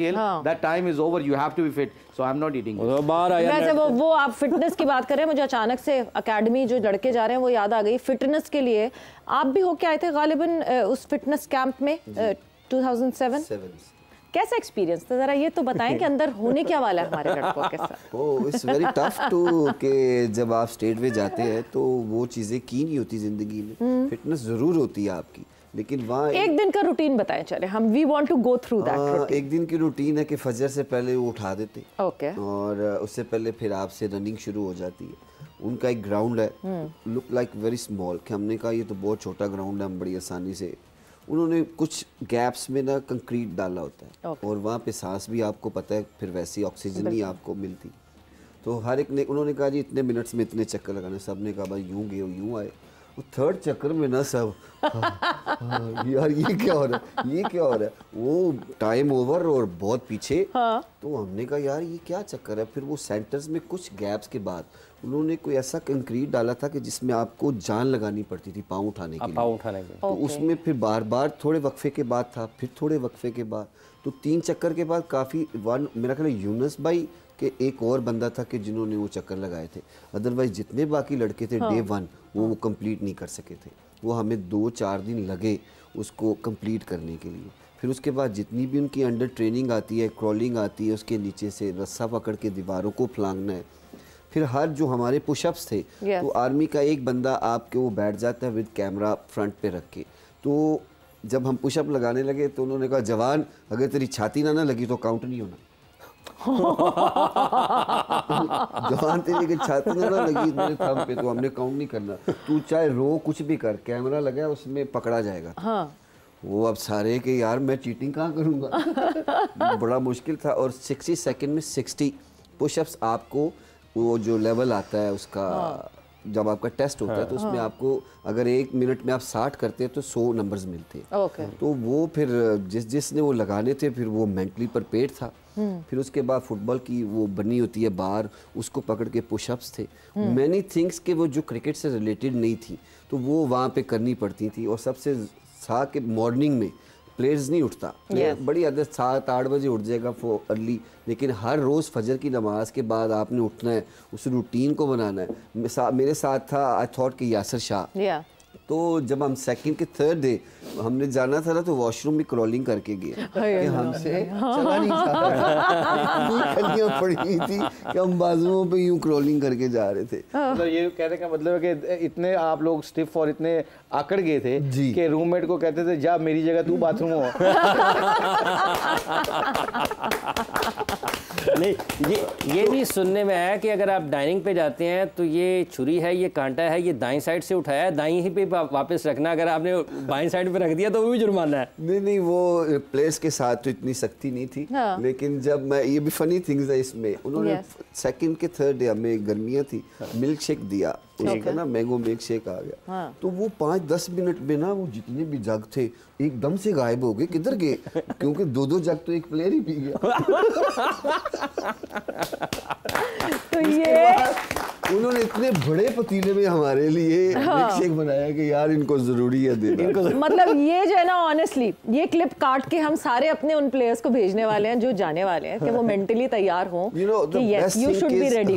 That time is over you have to be fit so I am not eating वैसे वो वो आप fitness की बात कर रहे हैं मुझे अचानक से एकेडमी जो लड़के जा रहे हैं वो याद आ गई फिटनेस के लिए आप भी हो होके आए थे गालिबन उस फिटनेस कैंप में 2007. कैसा एक्सपीरियंस था जरा ये तो बताएं कि अंदर होने क्या वाला है हमारे लड़कों के साथ oh it's very tough to कि जब आप स्टेट में जाते हैं तो वो चीज़ें की नहीं होती ज़िंदगी में फिटनेस हम्म। ज़रूर होती है आपकी लेकिन वहाँ एक दिन का रूटीन बताएं चले हम we want to go through that एक दिन की रूटीन है कि फजर से पहले वो उठा देते ओके okay. और उससे पहले फिर आपसे रनिंग शुरू हो जाती है उनका एक ग्राउंड है लुक लाइक वेरी स्मॉल कि हमने कहा ये तो बहुत छोटा ग्राउंड है हम बड़ी आसानी से उन्होंने कुछ गैप्स में ना कंक्रीट डाला होता है okay. और वहाँ पे सांस भी आपको पता है फिर वैसी ऑक्सीजन ही आपको मिलती तो हर एक ने उन्होंने कहा जी इतने मिनट्स में इतने चक्कर लगाने सब ने कहा भाई यूँ गए यूँ आए वो थर्ड चक्कर में ना सब हाँ, हाँ, यार ये क्या हो रहा है ये क्या हो रहा है वो टाइम ओवर और बहुत पीछे हाँ। तो हमने कहा यार ये क्या चक्कर है फिर वो सेंटर्स में कुछ गैप्स के बाद उन्होंने कोई ऐसा कंक्रीट डाला था कि जिसमें आपको जान लगानी पड़ती थी पाँव उठाने के पाँव उठाने के तो उसमें फिर बार बार थोड़े वक्फे के बाद था फिर थोड़े वक्फे के बाद तो तीन चक्कर के बाद काफ़ी वन मेरा ख्याल यूनस भाई कि एक और बंदा था कि जिन्होंने वो चक्कर लगाए थे अदरवाइज जितने बाकी लड़के थे डे वन हाँ। वो वो कम्प्लीट नहीं कर सके थे वो हमें दो चार दिन लगे उसको कम्प्लीट करने के लिए फिर उसके बाद जितनी भी उनकी अंडर ट्रेनिंग आती है क्रॉलिंग आती है उसके नीचे से रस्सा पकड़ के दीवारों को फ्लांगना है फिर हर जो हमारे पुशअप्स थे yes. तो आर्मी का एक बंदा आपके वो बैठ जाता है विद कैमरा फ्रंट पे रख के तो जब हम पुशअप लगाने लगे तो उन्होंने कहा जवान अगर तेरी छाती ना ना लगी तो काउंट नहीं होना जान तेरी के ना लगी मेरे थम पे तो हमने काउंट नहीं करना तू चाहे रो कुछ भी कर कैमरा लगा उसमें पकड़ा जाएगा हाँ। वो अब सारे के यार मैं चीटिंग कहाँ करूँगा बड़ा मुश्किल था और 60 सेकंड में 60 पुशअप्स आपको वो जो लेवल आता है उसका हाँ। जब आपका टेस्ट होता है तो उसमें हाँ। आपको अगर एक मिनट में आप साठ करते हैं तो सौ नंबर्स मिलते हैं तो वो फिर जिस जिसने वो लगाने थे फिर वो मेंटली पेट था हम्म। फिर उसके बाद फुटबॉल की वो बनी होती है बार उसको पकड़ के पुशअप्स थे मैनी हम्म। थिंग्स के वो जो क्रिकेट से रिलेटेड नहीं थी तो वो वहाँ पे करनी पड़ती थी और सबसे था कि मॉर्निंग में प्लेयर्स नहीं उठता तो yes. बड़ी आदत सात आठ बजे उठ जाएगा फो अर्ली लेकिन हर रोज़ फजर की नमाज के बाद आपने उठना है उस रूटीन को बनाना है मेरे साथ था आई थॉट कि यासर शाह yeah. तो जब हम सेकंड के थर्ड डे हमने जाना था ना तो वॉशरूम भी क्रॉलिंग करके गए कि हमसे हाँ। चला नहीं पड़ी थी कि हम बाजुओं पे यूं क्रॉलिंग करके जा रहे थे तो ये कहने का मतलब है कि इतने आप लोग स्टिफ और इतने आकड़ गए थे कि रूममेट को कहते थे जा मेरी जगह तू बाथरूम हो नहीं ये ये भी सुनने में आया कि अगर आप डाइनिंग पे जाते हैं तो ये छुरी है ये कांटा है ये दाई साइड से उठाया दाई ही पे आप वापस रखना अगर आपने बाई साइड पे रख दिया तो वो भी जुर्माना है नहीं नहीं वो प्लेस के साथ तो इतनी सख्ती नहीं थी हाँ। लेकिन जब मैं ये भी फनी थिंग्स है इसमें उन्होंने सेकंड के थर्ड डे हमें गर्मियाँ थी मिल्क हाँ। शेक दिया उसका ना मैंगो मिल्क शेक आ गया हाँ। तो वो पाँच दस मिनट में ना वो जितने भी जग थे एकदम से गायब हो गए किधर गए क्योंकि दो दो जग तो एक प्लेयर ही पी गया तो ये उन्होंने इतने बड़े पतीले में हमारे लिए हाँ। बनाया कि यार इनको जरूरी है देना इनको मतलब ये जो है ना ऑनेस्टली ये क्लिप काट के हम सारे अपने उन प्लेयर्स को भेजने वाले हैं जो जाने वाले हैं कि वो मेंटली तैयार हो you know the should be ready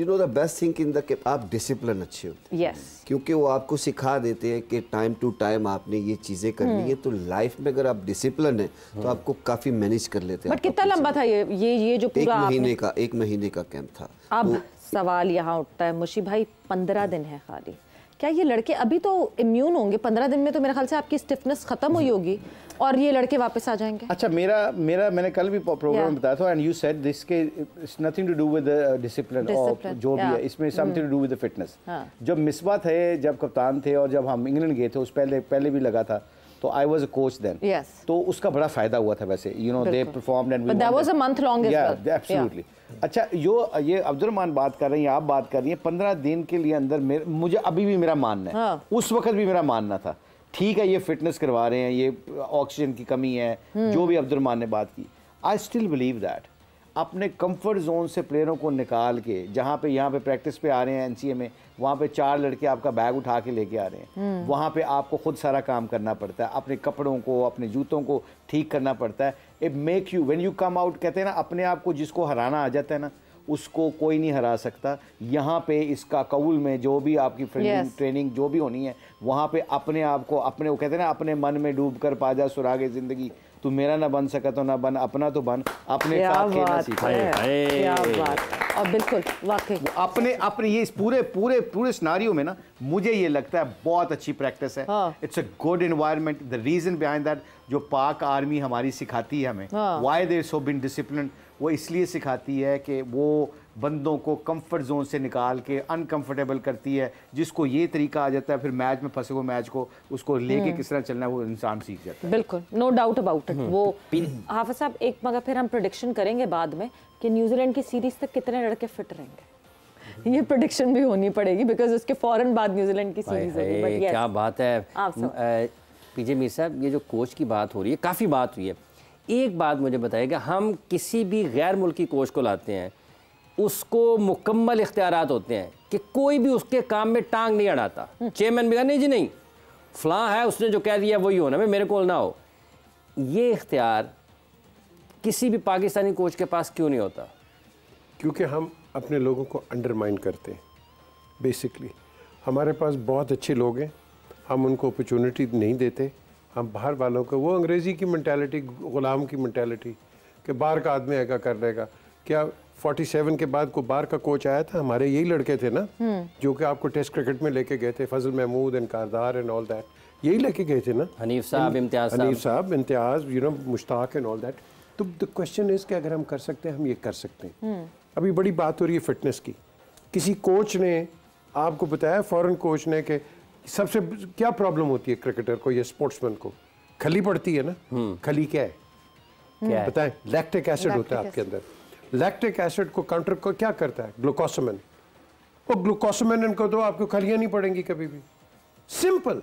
you know the best thing in the आप डिसिप्लिन अच्छे हो हैं yes. क्योंकि वो आपको सिखा देते हैं कि टाइम टू टाइम आपने ये चीजें करनी hmm. है तो लाइफ में अगर आप डिसिप्लिन है तो hmm. आपको काफी मैनेज कर लेते हैं बट कितना लंबा था ये ये जो पूरा एक महीने का एक महीने का कैंप था अब तो सवाल यहाँ उठता है मुशी भाई पंद्रह दिन है खाली क्या ये लड़के अभी तो इम्यून होंगे पंद्रह दिन में तो मेरे ख्याल से आपकी स्टिफनेस खत्म हुई होगी और ये लड़के वापस आ जाएंगे अच्छा मेरा मेरा मैंने कल भी प्रोग्राम बताया था एंड यू सेड दिस के it's nothing to do with discipline और जो भी है इसमें something to do with fitness जब मिसबा थे जब कप्तान थे और जब हम इंग्लैंड गए थे उस पहले पहले भी लगा था तो I was a coach then तो उसका बड़ा फायदा हुआ था वैसे you know they performed month long absolutely अच्छा यो ये अब्दुलरमान बात कर रही हैं आप बात कर रही हैं पंद्रह दिन के लिए अंदर मुझे अभी भी मेरा मानना है हाँ. उस वक्त भी मेरा मानना था ठीक है ये फिटनेस करवा रहे हैं ये ऑक्सीजन की कमी है हम्म। जो भी अब्दुलरमान ने बात की आई स्टिल बिलीव दैट अपने कंफर्ट जोन से प्लेयरों को निकाल के जहाँ पे यहाँ पे प्रैक्टिस पे आ रहे हैं एनसीए में वहाँ पे चार लड़के आपका बैग उठा के लेके आ रहे हैं हम्म। वहाँ पे आपको खुद सारा काम करना पड़ता है अपने कपड़ों को अपने जूतों को ठीक करना पड़ता है it make you when you come out कहते हैं ना अपने आप को जिसको हराना आ जाता है ना उसको कोई नहीं हरा सकता यहाँ पे इसका कबूल में जो भी आपकी yes. ट्रेनिंग जो भी होनी है वहाँ पे अपने आप को अपने वो कहते हैं ना अपने मन में डूब कर पा जा सुरागे ज़िंदगी तू मेरा ना बन सका तो ना बन अपना तो बन अपने साथ खेलना बिल्कुल अपने अपने ये इस पूरे पूरे पूरे स्नारियों में ना मुझे ये लगता है बहुत अच्छी प्रैक्टिस है it's a good environment the reason behind that जो पाक आर्मी हमारी सिखाती है हमें why they so bin discipline वो इसलिए सिखाती है कि वो बंदों को कंफर्ट जोन से निकाल के अनकंफर्टेबल करती है जिसको ये तरीका आ जाता है फिर मैच में फंसे हुए मैच को उसको लेके हम्म। किस तरह चलना है वो इंसान सीख जाता है बिल्कुल नो डाउट अबाउट इट वो हाफिज साहब एक मगर फिर हम प्रोडिक्शन करेंगे बाद में कि न्यूजीलैंड की सीरीज तक कितने लड़के फिट रहेंगे हम्म। ये प्रोडिक्शन भी होनी पड़ेगी बिकॉज उसके फौरन बाद न्यूजीलैंड की सीरीज क्या बात है पीजे मीर साहब ये जो कोच की बात हो रही है काफ़ी बात हुई है एक बात मुझे बताइएगा हम किसी भी गैर मुल्की कोच को लाते हैं उसको मुकम्मल इख्तियार होते हैं कि कोई भी उसके काम में टांग नहीं अड़ाता चेयरमैन भी कहा नहीं जी नहीं फलां है उसने जो कह दिया वही होना भाई मेरे को ना हो ये इख्तियार किसी भी पाकिस्तानी कोच के पास क्यों नहीं होता क्योंकि हम अपने लोगों को अंडरमाइंड करते हैं बेसिकली हमारे पास बहुत अच्छे लोग हैं हम उनको अपॉर्चुनिटी नहीं देते हम बाहर वालों को वो अंग्रेज़ी की मैंटेलिटी ग़ुलाम की मैंटेलिटी कि बाहर का आदमी आएगा कर लेगा क्या 47 के बाद को बार का कोच आया था हमारे यही लड़के थे ना हम्म। जो कि आपको टेस्ट क्रिकेट में लेके गए थे Fazal Mahmood and Kardar and all that यही लेके गए थे ना हनीफ साहब इम्तियाज हनीफ साहब Imtiaz you know Mushtaq and all that तो द क्वेश्चन इज़ कि अगर हम कर सकते हैं हम ये कर सकते हैं हम्म। अभी बड़ी बात हो रही है फिटनेस की किसी कोच ने आपको बताया फॉरेन कोच ने कि सबसे क्या प्रॉब्लम होती है क्रिकेटर को या स्पोर्ट्समैन को खली पड़ती है ना हम्म। खली क्या है क्या बताएं लैक्टिक एसिड होता है आपके अंदर लैक्टिक एसिड को काउंटर को क्या करता है ग्लूकोसमिन वो ग्लूकोसमिन इनको दो तो आपको खलियाँ नहीं पड़ेंगी कभी भी सिंपल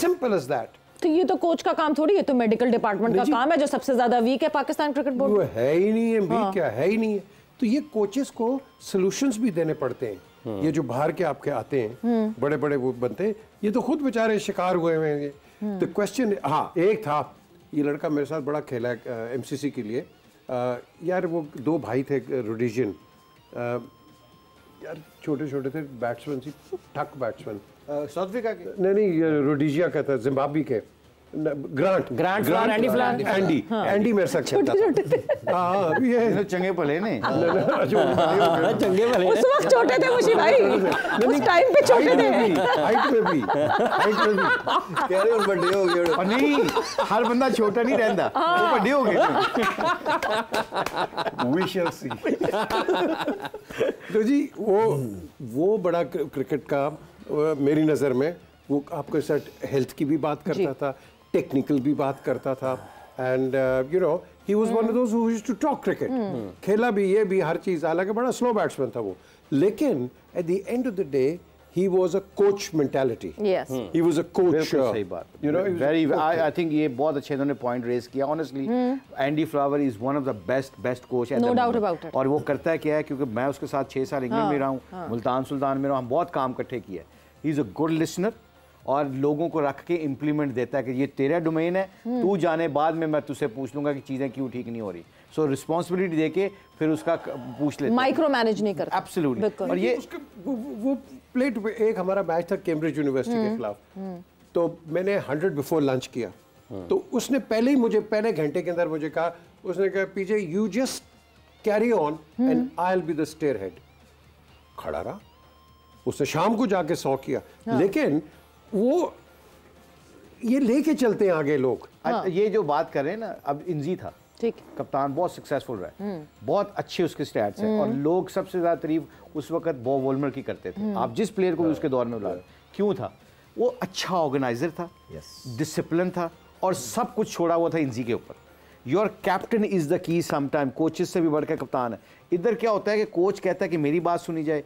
सिंपल इज दैट तो ये तो कोच का काम थोड़ी है तो मेडिकल डिपार्टमेंट का काम है जो सबसे ज्यादा वीक है पाकिस्तान क्रिकेट बोर्ड वो है ही नहीं है वीक हाँ। क्या है ही नहीं है तो ये कोचेस को सोल्यूशंस भी देने पड़ते हैं हम्म। ये जो बाहर के आपके आते हैं हम्म। बड़े बड़े वो बनते हैं ये तो खुद बेचारे शिकार हुए हुए हैं तो हम्म। क्वेश्चन हाँ एक था ये लड़का मेरे साथ बड़ा खेला है एमसीसी के लिए यार वो दो भाई थे रोडिजियन यार छोटे छोटे थे बैट्समैन सी ठक बैट्समैन साउथ अफ्रीका के नहीं नहीं रोडिजिया का था जिम्बाब्वे के Grant Grant Flower Andy Flower Andy Andy मेरे साथ छोटे छोटे हाँ, हाँ ये तो चंगे पले ने हाँ, हाँ, चंगे पले उस वक्त छोटे थे मुशी भाई उस टाइम पे छोटे थे हाइट पे भी हाइट पे भी कह रहे हो बड़े हो गए और नहीं हर बंदा छोटा नहीं रहता वो बड़े हो गए वी शैल सी तो जी वो वो बड़ा क्रिकेट का मेरी नज़र में वो आपके साथ हेल्थ की भी बात करता था टेक्निकल भी बात करता था and you know he was one of those who to talk cricket खेला भी ये भी हर चीज़ हालांकि बड़ा स्लो बैट्समैन था वो लेकिन at the end of the day he was a coach mentality yes hmm. he was a coach सही बात you know very I, I think ये बहुत अच्छे इन्होंने point raise किया honestly hmm. Andy Flower is one of the best best coach at no doubt about it और वो करता क्या है क्योंकि मैं उसके साथ छः साल इंग्लैंड में रहा हूँ मुल्तान सुल्तान में रहा हम बहुत काम इकट्ठे किया he is a good listener और लोगों को रख के इम्प्लीमेंट देता है कि ये तेरा डोमेन है हम्म। तू जाने बाद में मैं तुझसे पूछ लूंगा कि चीज़ें क्यों ठीक नहीं हो रही सो so, रिस्पॉन्सिबिलिटी देके फिर उसका पूछ ले माइक्रो मैनेज नहीं कर एब्सोल्युटली और ये वो, प्लेट एक हमारा मैच था कैम्ब्रिज यूनिवर्सिटी के हम्म। खिलाफ हम्म। तो मैंने हंड्रेड बिफोर लंच किया तो उसने पहले ही मुझे पहले घंटे के अंदर मुझे कहा उसने कहा पीछे you just carry on and I be the stair head खड़ा रहा उसने शाम को जाके सौ किया हाँ। लेकिन वो ये लेके चलते हैं आगे लोग हाँ। ये जो बात कर रहे हैं ना अब इंजी था ठीक कप्तान बहुत सक्सेसफुल रहा हम्म। बहुत अच्छे उसके स्टैट्स हैं और हम्म। लोग सबसे ज़्यादा तारीफ उस वक्त बॉ वोलमर की करते थे हम्म। आप जिस प्लेयर को भी हाँ। उसके दौर में बुला क्यों था वो अच्छा ऑर्गेनाइजर था डिसिप्लिन था और सब कुछ छोड़ा हुआ था इंजी के ऊपर your captain is the key sometime coaches से भी बढ़कर कप्तान है इधर क्या होता है कि कोच कहता है कि मेरी बात सुनी जाए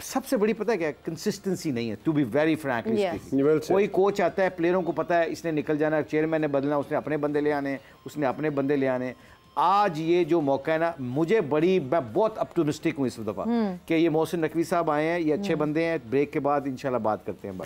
सबसे बड़ी पता है क्या कंसिस्टेंसी नहीं है टू बी वेरी फ्रैंकली कोई कोच आता है प्लेयरों को पता है इसने निकल जाना चेयरमैन ने बदलना उसने अपने बंदे ले आने उसने अपने बंदे ले आने आज ये जो मौका है ना मुझे बड़ी मैं बहुत अपटोनिस्टिक हूँ इस दफ़ा हम्म। कि ये मोहसिन नकवी साहब आए हैं ये अच्छे हम्म। बंदे हैं ब्रेक के बाद इनशाला बात करते हैं